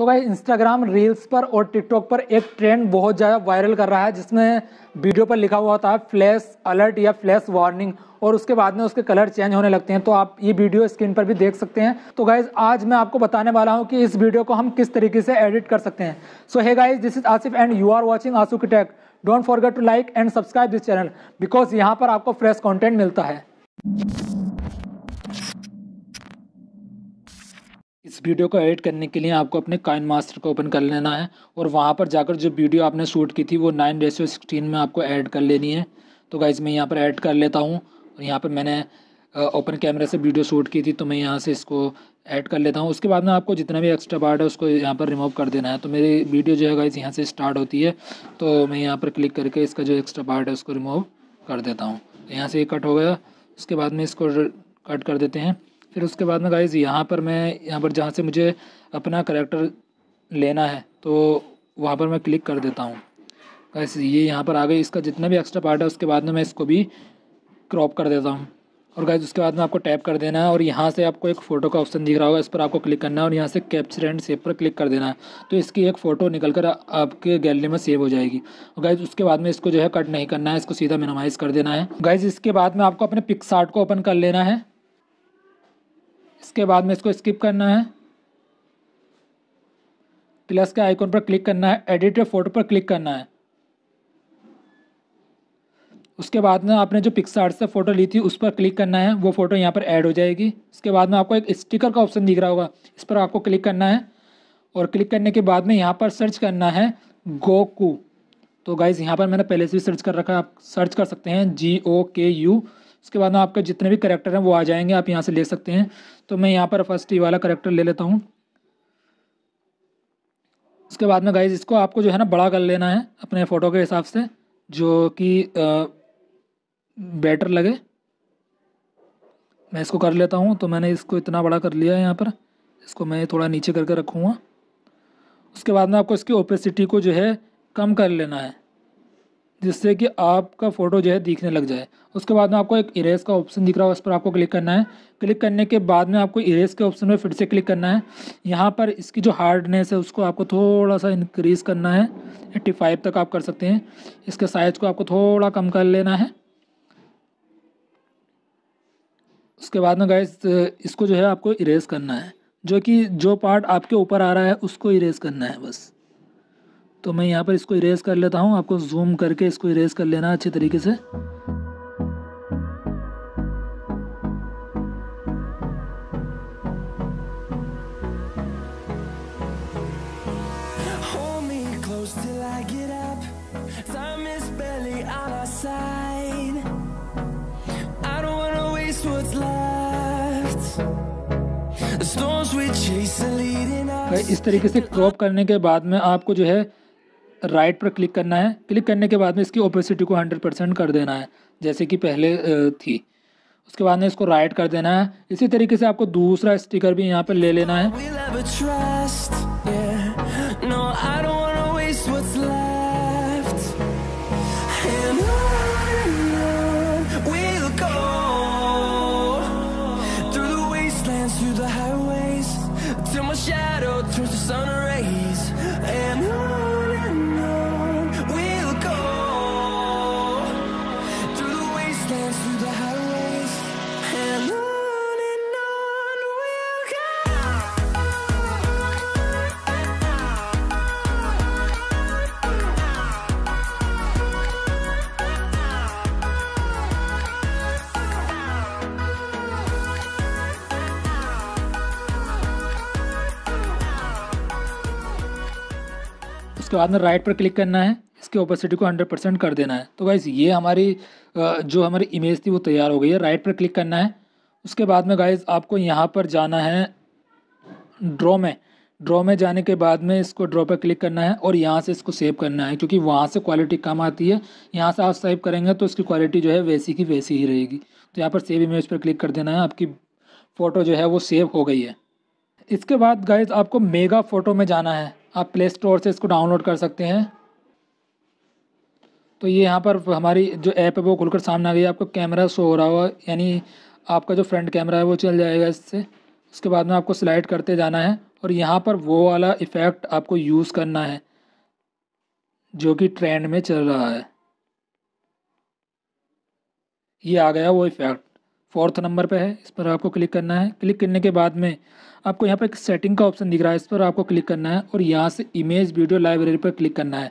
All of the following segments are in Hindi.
सो भाई इंस्टाग्राम रील्स पर और टिकटॉक पर एक ट्रेंड बहुत ज़्यादा वायरल कर रहा है जिसमें वीडियो पर लिखा हुआ होता है फ्लैश अलर्ट या फ्लैश वार्निंग और उसके बाद में उसके कलर चेंज होने लगते हैं तो आप ये वीडियो स्क्रीन पर भी देख सकते हैं तो गाइज आज मैं आपको बताने वाला हूँ कि इस वीडियो को हम किस तरीके से एडिट कर सकते हैं so hey guys this is Asif and you are watching Key Tech don't forget to like and subscribe this channel because यहाँ पर आपको फ्रेश कॉन्टेंट मिलता है इस वीडियो को एडिट करने के लिए आपको अपने काइन मास्टर को ओपन कर लेना है और वहाँ पर जाकर जो वीडियो आपने शूट की थी वो नाइन रेसो सिक्सटीन में आपको ऐड कर लेनी है तो गाइज़ मैं यहाँ पर ऐड कर लेता हूँ और यहाँ पर मैंने ओपन कैमरा से वीडियो शूट की थी तो मैं यहाँ से इसको ऐड कर लेता हूँ उसके बाद में आपको जितना भी एक्स्ट्रा पार्ट है उसको यहाँ पर रिमूव कर देना है तो मेरी वीडियो जो है गाइज यहाँ से स्टार्ट होती है तो मैं यहाँ पर क्लिक करके इसका जो एक्स्ट्रा पार्ट है उसको रिमूव कर देता हूँ तो यहाँ से ये कट हो गया उसके बाद में इसको कट कर देते हैं फिर उसके बाद में गाइज़ यहाँ पर मैं यहाँ पर जहाँ से मुझे अपना करेक्टर लेना है तो वहाँ पर मैं क्लिक कर देता हूँ गाइस ये यहाँ पर आ गई इसका जितना भी एक्स्ट्रा पार्ट है उसके बाद में मैं इसको भी क्रॉप कर देता हूँ और गाइज उसके बाद में आपको टैप कर देना है और यहाँ से आपको एक फ़ोटो का ऑप्शन दिख रहा होगा इस पर आपको क्लिक करना है और यहाँ से कैप्चर एंड सेव पर क्लिक कर देना है तो इसकी एक फ़ोटो निकल कर आपके गैलरी में सेव हो जाएगी और गाइज उसके बाद में इसको जो है कट नहीं करना है इसको सीधा मिनिमाइज़ कर देना है गाइज इसके बाद में आपको अपने पिक्सार्ट को ओपन कर लेना है इसके बाद में इसको स्किप करना है प्लस के आइकॉन पर क्लिक करना है एडिट या फोटो पर क्लिक करना है उसके बाद में आपने जो पिक्सार्ट से फ़ोटो ली थी उस पर क्लिक करना है वो फ़ोटो यहाँ पर ऐड हो जाएगी उसके बाद में आपको एक स्टिकर का ऑप्शन दिख रहा होगा इस पर आपको क्लिक करना है और क्लिक करने के बाद में यहाँ पर सर्च करना है गोकू तो गाइज़ यहाँ पर मैंने पहले से भी सर्च कर रखा है आप सर्च कर सकते हैं जी ओ के यू उसके बाद में आपके जितने भी करेक्टर हैं वो आ जाएंगे आप यहाँ से ले सकते हैं तो मैं यहाँ पर फर्स्ट ई वाला करेक्टर ले लेता हूँ उसके बाद में गाइज इसको आपको जो है ना बड़ा कर लेना है अपने फ़ोटो के हिसाब से जो कि बेटर लगे मैं इसको कर लेता हूँ तो मैंने इसको इतना बड़ा कर लिया है यहाँ पर इसको मैं थोड़ा नीचे करके रखूँगा उसके बाद में आपको इसकी ओपेसिटी को जो है कम कर लेना है जिससे कि आपका फ़ोटो जो है दिखने लग जाए उसके बाद में आपको एक इरेज का ऑप्शन दिख रहा है उस पर आपको क्लिक करना है क्लिक करने के बाद में आपको इरेज के ऑप्शन में फिर से क्लिक करना है यहाँ पर इसकी जो हार्डनेस है उसको आपको थोड़ा सा इंक्रीज़ करना है एट्टी फाइव तक आप कर सकते हैं इसके साइज़ को आपको थोड़ा कम कर लेना है उसके बाद में गैस इसको जो है आपको इरेज करना है जो कि जो पार्ट आपके ऊपर आ रहा है उसको इरेज करना है बस तो मैं यहाँ पर इसको इरेज कर लेता हूँ आपको जूम करके इसको इरेज कर लेना अच्छे तरीके से इस तरीके से क्रॉप करने के बाद में आपको जो है राइट पर क्लिक करना है क्लिक करने के बाद में इसकी ओपेसिटी को हंड्रेड परसेंट कर देना है जैसे कि पहले थी उसके बाद में इसको राइट कर देना है इसी तरीके से आपको दूसरा स्टिकर भी यहाँ पर ले लेना है इसके बाद में राइट पर क्लिक करना है इसके ओपेसिटी को 100 परसेंट कर देना है तो गाइज़ ये हमारी जो हमारी इमेज थी वो तैयार हो गई है राइट पर क्लिक करना है उसके बाद में गाइज़ आपको यहाँ पर जाना है ड्रॉ में ड्रॉ में जाने के बाद में इसको ड्रॉ पर क्लिक करना है और यहाँ से इसको सेव करना है क्योंकि वहाँ से क्वालिटी कम आती है यहाँ से आप सेव करेंगे तो इसकी क्वालिटी जो है वैसी की वैसी ही रहेगी तो यहाँ पर सेव इमेज पर क्लिक कर देना है आपकी फ़ोटो जो है वो सेव हो गई है इसके बाद गाइज आपको मेगा फ़ोटो में जाना है आप प्ले स्टोर से इसको डाउनलोड कर सकते हैं तो ये यहाँ पर हमारी जो ऐप है वो खुलकर सामने आ गई आपको कैमरा शो हो रहा हो यानी आपका जो फ्रंट कैमरा है वो चल जाएगा इससे उसके बाद में आपको स्लाइड करते जाना है और यहाँ पर वो वाला इफ़ेक्ट आपको यूज़ करना है जो कि ट्रेंड में चल रहा है ये आ गया वो इफ़ेक्ट फोर्थ नंबर पे है इस पर आपको क्लिक करना है क्लिक करने के बाद में आपको यहाँ पर एक सेटिंग का ऑप्शन दिख रहा है इस पर आपको क्लिक करना है और यहाँ से इमेज वीडियो लाइब्रेरी पर क्लिक करना है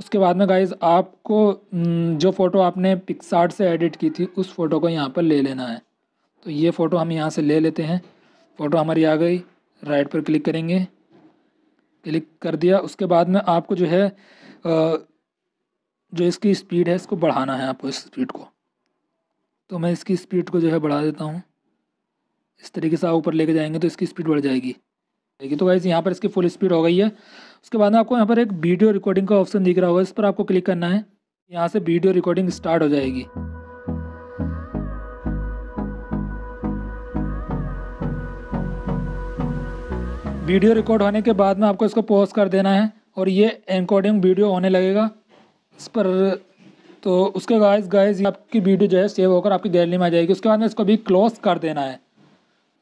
उसके बाद में गाइज आपको हम्म, जो फ़ोटो आपने पिक्सार्ट से एडिट की थी उस फ़ोटो को यहाँ पर ले लेना है तो ये फ़ोटो हम यहाँ से ले लेते हैं फ़ोटो हमारी आ गई राइट पर क्लिक करेंगे क्लिक कर दिया उसके बाद में आपको जो है जो इसकी स्पीड है इसको बढ़ाना है आपको इस स्पीड को तो मैं इसकी स्पीड को जो है बढ़ा देता हूँ इस तरीके से आप ऊपर लेके जाएंगे तो इसकी स्पीड बढ़ जाएगी ठीक है तो वाइज यहाँ पर इसकी फुल स्पीड हो गई है उसके बाद में आपको यहाँ पर एक वीडियो रिकॉर्डिंग का ऑप्शन दिख रहा होगा इस पर आपको क्लिक करना है यहाँ से वीडियो रिकॉर्डिंग स्टार्ट हो जाएगी वीडियो रिकॉर्ड होने के बाद में आपको इसको पॉज कर देना है और ये एनकोडिंग वीडियो होने लगेगा इस पर तो उसके गाइस गाइस आपकी वीडियो जो है सेव होकर आपकी गैलरी में आ जाएगी उसके बाद में इसको भी क्लोज कर देना है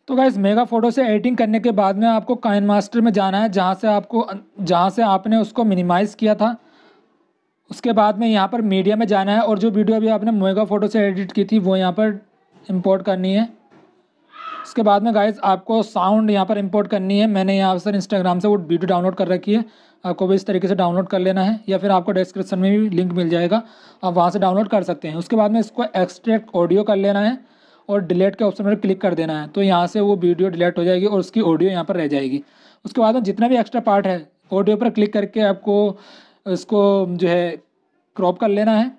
तो गाइज मेगा फोटो से एडिटिंग करने के बाद में आपको काइन मास्टर में जाना है जहाँ से आपको जहाँ से आपने उसको मिनिमाइज़ किया था उसके बाद में यहाँ पर मीडिया में जाना है और जो वीडियो अभी आपने मेगा फोटो से एडिट की थी वो यहाँ पर इम्पोर्ट करनी है उसके बाद में गाइज आपको साउंड यहाँ पर इम्पोर्ट करनी है मैंने यहाँ पर इंस्टाग्राम से वो वीडियो डाउनलोड कर रखी है आपको भी इस तरीके से डाउनलोड कर लेना है या फिर आपको डिस्क्रिप्शन में भी लिंक मिल जाएगा आप वहाँ से डाउनलोड कर सकते हैं उसके बाद में इसको एक्सट्रैक्ट ऑडियो कर लेना है और डिलीट के ऑप्शन पर क्लिक कर देना है तो यहाँ से वो वीडियो डिलीट हो जाएगी और उसकी ऑडियो यहाँ पर रह जाएगी उसके बाद में जितना भी एक्स्ट्रा पार्ट है ऑडियो पर क्लिक करके आपको इसको जो है क्रॉप कर लेना है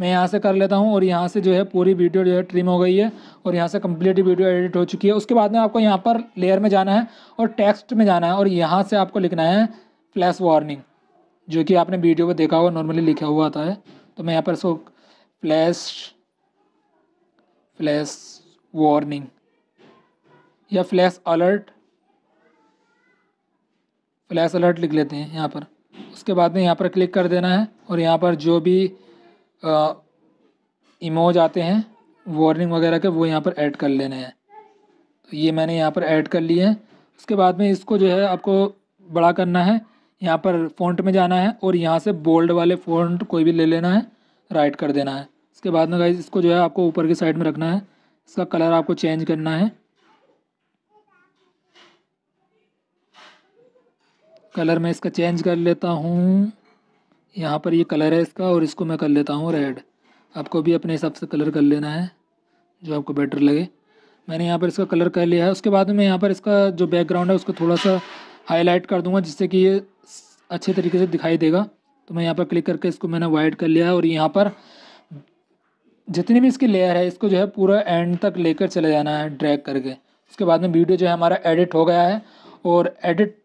मैं यहाँ से कर लेता हूँ और यहाँ से जो है पूरी वीडियो जो है ट्रिम हो गई है और यहाँ से कम्प्लीट वीडियो एडिट हो चुकी है उसके बाद में आपको यहाँ पर लेयर में जाना है और टेक्स्ट में जाना है और यहाँ से आपको लिखना है फ्लैश वार्निंग जो कि आपने वीडियो पर देखा हुआ नॉर्मली लिखा हुआ आता है तो मैं यहाँ पर इसको फ्लैश फ्लैश वार्निंग या फ्लैश अलर्ट फ्लैश अलर्ट लिख लेते हैं यहाँ पर उसके बाद में यहाँ पर क्लिक कर देना है और यहाँ पर जो भी इमोज आते हैं वार्निंग वगैरह के वो यहाँ पर ऐड कर लेने हैं तो ये मैंने यहाँ पर ऐड कर लिए हैं उसके बाद में इसको जो है आपको बड़ा करना है यहाँ पर फ़ॉन्ट में जाना है और यहाँ से बोल्ड वाले फ़ॉन्ट कोई भी ले लेना है राइट कर देना है उसके बाद में गाइज इसको जो है आपको ऊपर की साइड में रखना है इसका कलर आपको चेंज करना है कलर मैं इसका चेंज कर लेता हूँ यहाँ पर ये कलर है इसका और इसको मैं कर लेता हूँ रेड आपको भी अपने हिसाब से कलर कर लेना है जो आपको बेटर लगे मैंने यहाँ पर इसका कलर कर लिया है उसके बाद में यहाँ पर इसका जो बैकग्राउंड है उसको थोड़ा सा हाईलाइट कर दूंगा जिससे कि ये अच्छे तरीके से दिखाई देगा तो मैं यहाँ पर क्लिक करके इसको मैंने वाइट कर लिया है और यहाँ पर जितनी भी इसकी लेयर है इसको जो है पूरा एंड तक लेकर चले जाना है ड्रैग करके उसके बाद में वीडियो जो है हमारा एडिट हो गया है और एडिट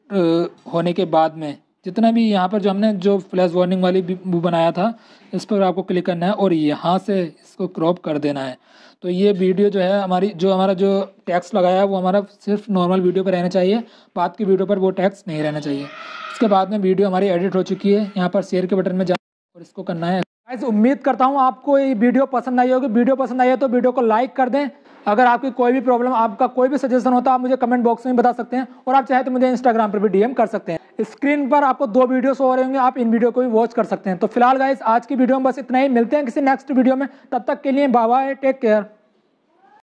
होने के बाद में जितना भी यहाँ पर जो हमने जो फ्लैश वार्निंग वाली वो बनाया था इस पर आपको क्लिक करना है और यहाँ से इसको क्रॉप कर देना है तो ये वीडियो जो है हमारी जो हमारा जो टैक्स लगाया है वो हमारा सिर्फ नॉर्मल वीडियो पर रहना चाहिए बात की वीडियो पर वो टैक्स नहीं रहना चाहिए उसके बाद में वीडियो हमारी एडिट हो चुकी है यहाँ पर शेयर के बटन में जाना और इसको करना है गाइस उम्मीद करता हूँ आपको ये वीडियो पसंद आई होगी वीडियो पसंद आई है तो वीडियो को लाइक कर दें अगर आपकी कोई भी प्रॉब्लम आपका कोई भी सजेशन होता है आप मुझे कमेंट बॉक्स में बता सकते हैं और आप चाहे तो मुझे इंस्टाग्राम पर भी डीएम कर सकते हैं स्क्रीन पर आपको दो वीडियो हो रहे होंगे आप इन वीडियो को भी वॉच कर सकते हैं तो फिलहाल गाइज आज की वीडियो में बस इतना ही मिलते हैं किसी नेक्स्ट वीडियो में तब तक के लिए बाय टेक केयर